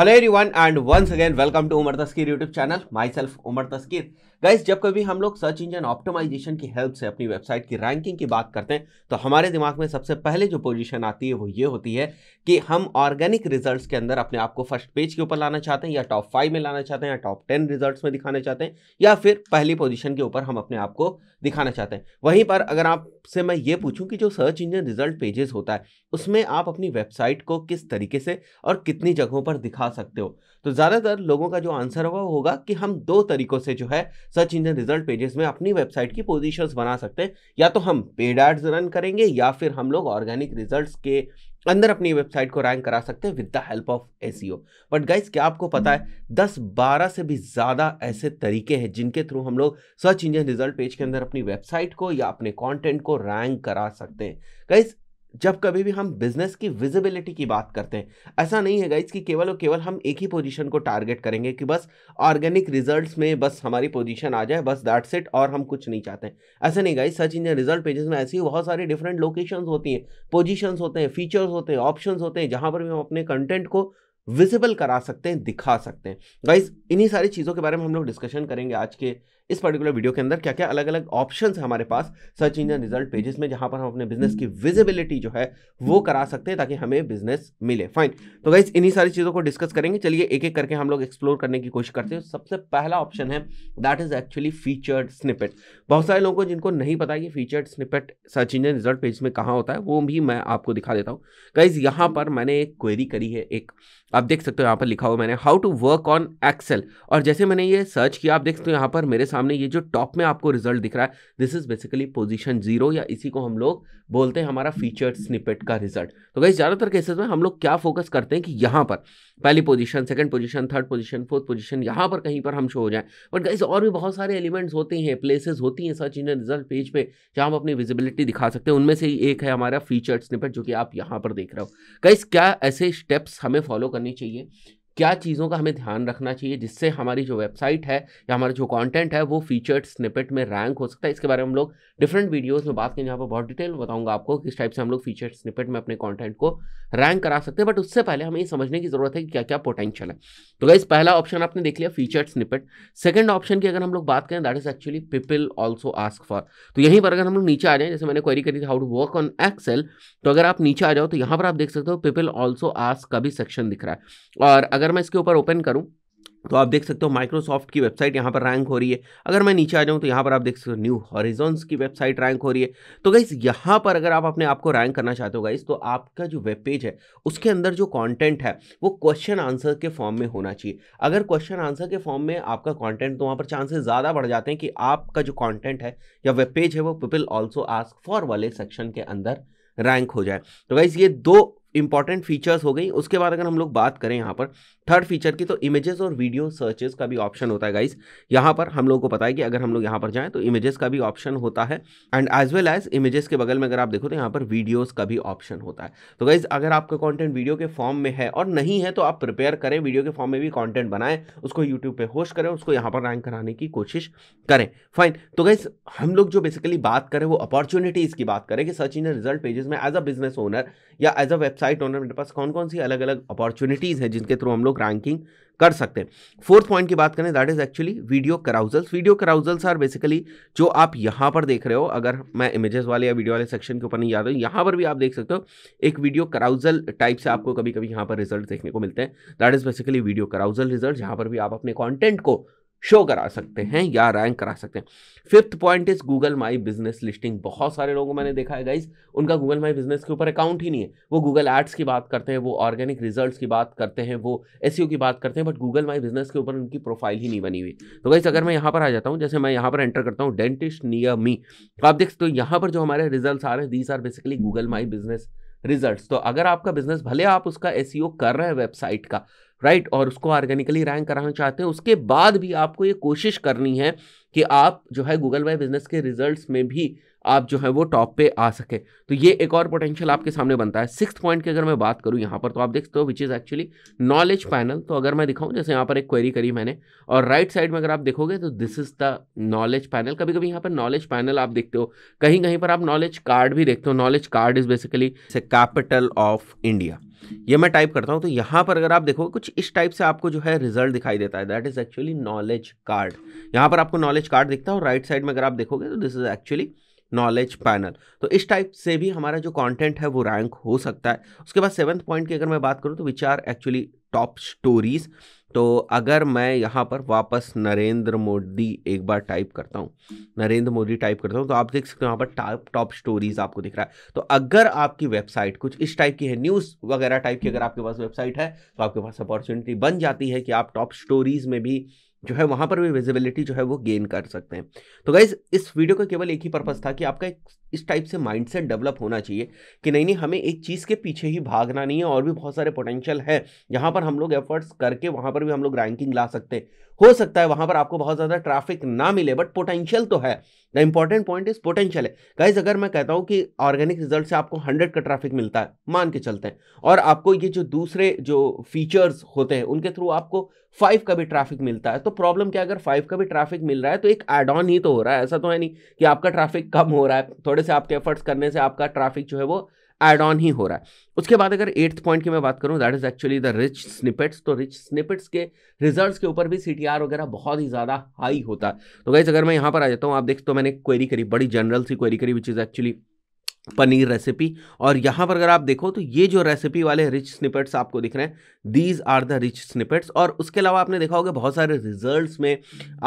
hello everyone and once again welcome to Umar Taskeer YouTube channel myself Umar Taskeer guys जब कभी हम लोग सर्च इंजन ऑप्टिमाइजेशन की हेल्प से अपनी वेबसाइट की रैंकिंग की बात करते हैं तो हमारे दिमाग में सबसे पहले जो पोजीशन आती है वो ये होती है कि हम ऑर्गेनिक रिजल्ट्स के अंदर अपने आप को फर्स्ट पेज के ऊपर लाना चाहते हैं या टॉप फाइव में लाना चाहते हैं या टॉप टेन रिजल्ट में दिखाना चाहते हैं या फिर पहली पोजिशन के ऊपर हम अपने आप को दिखाना चाहते हैं वहीं पर अगर आपसे मैं ये पूछूँ कि जो सर्च इंजन रिजल्ट पेजेस होता है उसमें आप अपनी वेबसाइट को किस तरीके से और कितनी जगहों पर दिखा खा सकते हो तो ज़्यादातर लोगों का जो आंसर होगा वो होगा कि हम दो तरीकों से जो है सर्च इंजन रिजल्ट पेजेस में अपनी वेबसाइट की पोजीशंस बना सकते हैं या तो हम पेड एड्स रन करेंगे या फिर हम लोग ऑर्गेनिक रिजल्ट्स के अंदर अपनी वेबसाइट को रैंक करा सकते हैं with the help of a but guys क्या आपको पता है दस बारह से भी ज़्यादा ऐसे तरीके हैं जिनके थ्रू हम लोग सर्च इंजन रिजल्ट पेज के अंदर अपनी वेबसाइट को या अपने कॉन्टेंट को रैंक करा सकते हैं गाइज जब कभी भी हम बिजनेस की विजिबिलिटी की बात करते हैं ऐसा नहीं है गाइज कि केवल और केवल हम एक ही पोजीशन को टारगेट करेंगे कि बस ऑर्गेनिक रिजल्ट्स में बस हमारी पोजीशन आ जाए बस दैट्स इट और हम कुछ नहीं चाहते ऐसा नहीं गाइज सच इंजन रिजल्ट पेजेस में ऐसी बहुत सारी डिफरेंट लोकेशन होती हैं पोजिशन होते हैं फीचर्स होते हैं ऑप्शन होते हैं जहाँ पर भी हम अपने कंटेंट को विजिबल करा सकते हैं दिखा सकते हैं गाइज इन्हीं सारी चीज़ों के बारे में हम लोग डिस्कशन करेंगे आज के इस पर्टिकुलर वीडियो के अंदर क्या क्या अलग अलग ऑप्शन है हमारे पास सर्च इंजन रिजल्ट पेजेस में जहां पर हम अपने बिजनेस की विजिबिलिटी जो है वो करा सकते हैं ताकि हमें बिजनेस मिले फाइन तो गाइज इन्हीं सारी चीज़ों को डिस्कस करेंगे चलिए एक एक करके हम लोग एक्सप्लोर करने की कोशिश करते हैं सबसे पहला ऑप्शन है that is actually featured snippet बहुत सारे लोगों को जिनको नहीं पता कि featured snippet search engine result page में कहाँ होता है वो भी मैं आपको दिखा देता हूँ गाइज यहाँ पर मैंने एक क्वेरी करी है एक आप देख सकते हो यहाँ पर लिखा हुआ मैंने how to work on Excel और जैसे मैंने ये सर्च किया आप देख सकते हो यहाँ पर मेरे सामने ये जो टॉप में आपको रिजल्ट दिख रहा है this is basically position zero या इसी को हम लोग बोलते हैं हमारा फीचर स्निपेट का रिजल्ट तो गई ज़्यादातर केसेस में हम लोग क्या फोकस करते हैं कि यहाँ पर पहली position second position third position fourth position यहाँ पर कहीं पर हम शो हो जाए बट गाइज और भी बहुत सारे एलिमेंट्स होते हैं प्लेसेस होती हैं सर्च इन रिजल्ट पेज पे जहाँ हम अपनी विजिबिलिटी दिखा सकते हैं उनमें से ही एक है हमारा फीचर स्निपेट जो कि आप यहाँ पर देख रहे हो गाइज क्या ऐसे स्टेप्स हमें फॉलो करनी चाहिए क्या चीज़ों का हमें ध्यान रखना चाहिए जिससे हमारी जो वेबसाइट है या हमारा जो कंटेंट है वो फीचर्ड स्निपेट में रैंक हो सकता है इसके बारे में हम लोग डिफरेंट वीडियोस में बात करेंगे यहाँ पर बहुत डिटेल में बताऊंगा आपको किस टाइप से हम लोग फीचर्ड स्निपेट में अपने कॉन्टेंट को रैंक करा सकते हैं बट उससे पहले हमें ये समझने की ज़रूरत है कि क्या क्या पोटेंशियल है तो गाइज पहला ऑप्शन आपने देख लिया फीचर्ड स्निपेट सेकेंड ऑप्शन की अगर हम लोग बात करें that is actually people also ask for तो यहीं पर अगर हम लोग नीचे आ जाए जैसे मैंने क्वेरी करी थी how to work on Excel तो अगर आप नीचे आ जाओ तो यहाँ पर आप देख सकते हो पीपल ऑल्सो आस्क का भी सेक्शन दिख रहा है और अगर अगर मैं इसके ऊपर ओपन करूँ तो आप देख सकते हो माइक्रोसॉफ्ट की वेबसाइट यहाँ पर रैंक हो रही है अगर मैं नीचे आ जाऊँ तो यहाँ पर आप देख सकते हो न्यू हॉरिजॉन्स की वेबसाइट रैंक हो रही है तो गाइस यहाँ पर अगर आप अपने आप को रैंक करना चाहते हो गाइस तो आपका जो वेब पेज है उसके अंदर जो कंटेंट है वो क्वेश्चन आंसर के फॉर्म में होना चाहिए अगर क्वेश्चन आंसर के फॉर्म में आपका कॉन्टेंट तो वहाँ पर चांसेस ज़्यादा बढ़ जाते हैं कि आपका जो कॉन्टेंट है या वेब पेज है वो पीपल ऑल्सो आस्क फॉर वाले सेक्शन के अंदर रैंक हो जाए तो गाइज ये दो इंपॉर्टेंट फीचर्स हो गई उसके बाद अगर हम लोग बात करें यहाँ पर थर्ड फीचर की तो इमेजेस और वीडियो सर्चेस का भी ऑप्शन होता है गाइस यहाँ पर हम लोग को पता है कि अगर हम लोग यहाँ पर जाएँ तो इमेजेस का भी ऑप्शन होता है and as well as images के बगल में अगर आप देखो तो यहाँ पर वीडियोज़ का भी ऑप्शन होता है तो गाइज अगर आपका कॉन्टेंट वीडियो के फॉर्म में है और नहीं है तो आप प्रिपेयर करें वीडियो के फॉर्म में भी कॉन्टेंट बनाएं उसको यूट्यूब पर होश करें उसको यहाँ पर रैंक कराने की कोशिश करें फाइन तो गाइज हम लोग जो बेसिकली बात करें वो अपॉर्चुनिटीज़ की बात करें कि सर्च इन रिजल्ट पेजेस में एज अ बिजनेस ओनर या as a website site owner मेरे पास कौन कौन सी अलग अलग अपॉर्चुनिटीज़ हैं जिनके थ्रू हम लोग रैंकिंग कर सकते हैं फोर्थ पॉइंट की बात करें that is actually video carousels video carousels are basically जो आप यहाँ पर देख रहे हो अगर मैं इमेजेस वाले या वीडियो वाले सेक्शन के ऊपर नहीं याद हूँ यहाँ पर भी आप देख सकते हो एक वीडियो कराउजल टाइप से आपको कभी कभी यहाँ पर रिजल्ट देखने को मिलते हैं that is basically video carousel result जहाँ पर भी आप अपने कॉन्टेंट को शो करा सकते हैं या रैंक करा सकते हैं fifth point is Google My Business listing बहुत सारे लोगों मैंने देखा है गाइज उनका गूगल माई बिजनेस के ऊपर अकाउंट ही नहीं है वो गूगल एड्स की बात करते हैं वो ऑर्गेनिक रिजल्ट की बात करते हैं वो एस की बात करते हैं बट गूगल माई बिजनेस के ऊपर उनकी प्रोफाइल ही नहीं बनी हुई तो गाइज अगर मैं यहाँ पर आ जाता हूँ जैसे मैं यहाँ पर एंटर करता हूँ डेंटिस्ट नियर मी तो आप देख सकते हो यहाँ पर जो हमारे रिजल्ट आ रहे हैं these are basically Google My Business result तो अगर आपका बिजनेस भले आप उसका एस कर रहे हैं वेबसाइट का राइट और उसको ऑर्गेनिकली रैंक कराना चाहते हैं उसके बाद भी आपको ये कोशिश करनी है कि आप जो है गूगल बाय बिजनेस के रिजल्ट्स में भी आप जो है वो टॉप पे आ सके तो ये एक और पोटेंशियल आपके सामने बनता है सिक्स पॉइंट की अगर मैं बात करूँ यहाँ पर तो आप देख सकते हो which is actually knowledge panel तो अगर मैं दिखाऊँ जैसे यहाँ पर एक क्वेरी करी मैंने और राइट साइड में अगर आप देखोगे तो this is the knowledge panel कभी कभी यहाँ पर नॉलेज पैनल आप देखते हो कहीं कहीं पर आप नॉलेज कार्ड भी देखते हो knowledge card is basically capital of India ये मैं टाइप करता हूँ तो यहाँ पर अगर आप देखो कुछ इस टाइप से आपको जो है रिजल्ट दिखाई देता है that is actually knowledge card यहाँ पर आपको नॉलेज कार्ड दिखता है और राइट साइड में अगर आप देखोगे तो this is actually knowledge panel तो इस टाइप से भी हमारा जो कंटेंट है वो रैंक हो सकता है उसके बाद सेवन्थ पॉइंट की अगर मैं बात करूँ तो which are actually top stories तो अगर मैं यहाँ पर वापस नरेंद्र मोदी एक बार टाइप करता हूँ नरेंद्र मोदी टाइप करता हूँ तो आप देख सकते हो यहाँ पर टॉप टॉप स्टोरीज आपको दिख रहा है तो अगर आपकी वेबसाइट कुछ इस टाइप की है न्यूज़ वगैरह टाइप की अगर आपके पास वेबसाइट है तो आपके पास अपॉर्चुनिटी बन जाती है कि आप टॉप स्टोरीज़ में भी जो है वहाँ पर भी विजिबिलिटी जो है वो गेन कर सकते हैं तो गाइज इस वीडियो का केवल एक ही पर्पज़ था कि आपका एक इस टाइप से माइंडसेट डेवलप होना चाहिए कि नहीं नहीं हमें एक चीज़ के पीछे ही भागना नहीं है और भी बहुत सारे पोटेंशियल है जहाँ पर हम लोग एफर्ट्स करके वहाँ पर भी हम लोग रैंकिंग ला सकते हैं हो सकता है वहाँ पर आपको बहुत ज़्यादा ट्रैफिक ना मिले बट पोटेंशियल तो है the important point is potential है गाइज अगर मैं कहता हूँ कि ऑर्गेनिक रिजल्ट से आपको हंड्रेड का ट्रैफिक मिलता है मान के चलते हैं और आपको ये जो दूसरे जो फीचर्स होते हैं उनके थ्रू आपको फाइव का भी ट्रैफिक मिलता है तो प्रॉब्लम क्या अगर फाइव का भी ट्रैफिक मिल रहा है तो एक एड ऑन ही तो हो रहा है ऐसा तो है नहीं कि आपका ट्रैफिक कम हो रहा है थोड़े से आपके एफर्ट्स करने से आपका ट्रैफिक जो है वो एड ऑन ही हो रहा है उसके बाद अगर एट्थ पॉइंट की मैं बात करूँ that is actually the rich snippets तो रिच स्निपेट्स के रिजल्ट के ऊपर भी सी वगैरह बहुत ही ज़्यादा हाई होता है तो गाइज अगर मैं यहाँ पर आ जाता हूँ आप देख तो मैंने क्वेरी करी बड़ी जनरल सी क्वेरी करी which is actually paneer recipe और यहाँ पर अगर आप देखो तो ये जो रेसिपी वाले रिच स्निपेट्स आपको दिख रहे हैं these are the rich snippets और उसके अलावा आपने देखा होगा बहुत सारे रिजल्ट में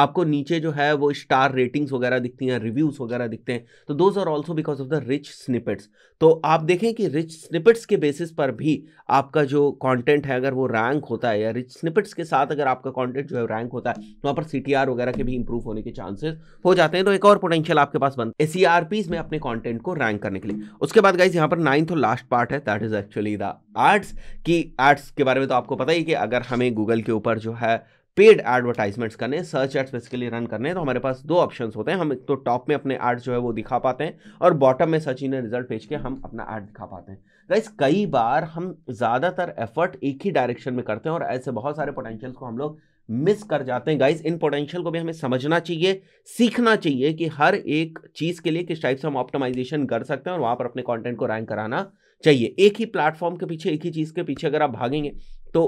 आपको नीचे जो है वो स्टार रेटिंग्स वगैरह दिखती हैं रिव्यूज़ वगैरह दिखते हैं तो those are also because of the rich snippets तो आप देखें कि रिच स्निपेट्स के बेसिस पर भी आपका जो कॉन्टेंट है अगर वो रैंक होता है या रिच स्निपेट्स के साथ अगर आपका कॉन्टेंट जो है रैंक होता है तो वहाँ पर सी वगैरह के भी इंप्रूव होने के चांसेस हो जाते हैं तो एक और पोटेंशियल आपके पास बनता है एस में अपने कॉन्टेंट को रैंक करने के लिए उसके बाद गाइज यहाँ पर नाइन्थ और लास्ट पार्ट है that is actually the arts की आर्ट्स के बारे में तो आपको पता ही कि अगर हमें गूगल के ऊपर जो है पेड एडवर्टाइजमेंट्स करने सर्च एड्स बेसिकली रन करने तो हमारे पास दो ऑप्शंस होते हैं हम एक तो टॉप में अपने एड जो है वो दिखा पाते हैं और बॉटम में सर्च इन रिजल्ट पेज के हम अपना एड दिखा पाते हैं गाइस कई बार हम ज़्यादातर एफर्ट एक ही डायरेक्शन में करते हैं और ऐसे बहुत सारे पोटेंशियल्स को हम लोग मिस कर जाते हैं गाइज इन पोटेंशियल को भी हमें समझना चाहिए सीखना चाहिए कि हर एक चीज़ के लिए किस टाइप से हम ऑप्टिमाइजेशन कर सकते हैं और वहां पर अपने कंटेंट को रैंक कराना चाहिए एक ही प्लेटफॉर्म के पीछे एक ही चीज़ के पीछे अगर आप भागेंगे तो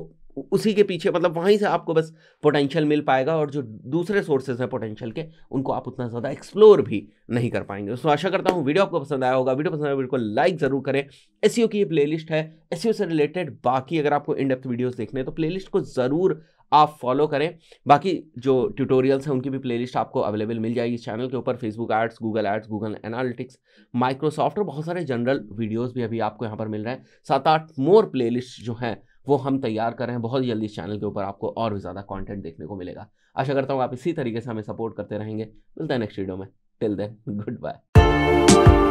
उसी के पीछे मतलब वहीं से आपको बस पोटेंशियल मिल पाएगा और जो दूसरे सोर्सेज हैं पोटेंशियल के उनको आप उतना ज़्यादा एक्सप्लोर भी नहीं कर पाएंगे दोस्तों आशा करता हूँ वीडियो आपको पसंद आया होगा वीडियो पसंद आया वीडियो को लाइक ज़रूर करें एस e की ये प्ले है एस e से रिलेटेड बाकी अगर आपको इन डेप्थ वीडियोज़ देखने तो प्ले को ज़रूर आप फॉलो करें बाकी जो ट्यूटोरियल्स हैं उनकी भी प्लेलिस्ट आपको अवेलेबल मिल जाएगी इस चैनल के ऊपर Facebook ads Google ads Google Analytics Microsoft और बहुत सारे जनरल वीडियोज़ भी अभी आपको यहाँ पर मिल रहे हैं सात आठ मोर प्लेलिस्ट जो हैं वो हम तैयार कर रहे हैं बहुत जल्दी इस चैनल के ऊपर आपको और भी ज़्यादा कॉन्टेंट देखने को मिलेगा आशा करता हूँ आप इसी तरीके से हमें सपोर्ट करते रहेंगे मिलते हैं नेक्स्ट वीडियो में टिल देन गुड बाय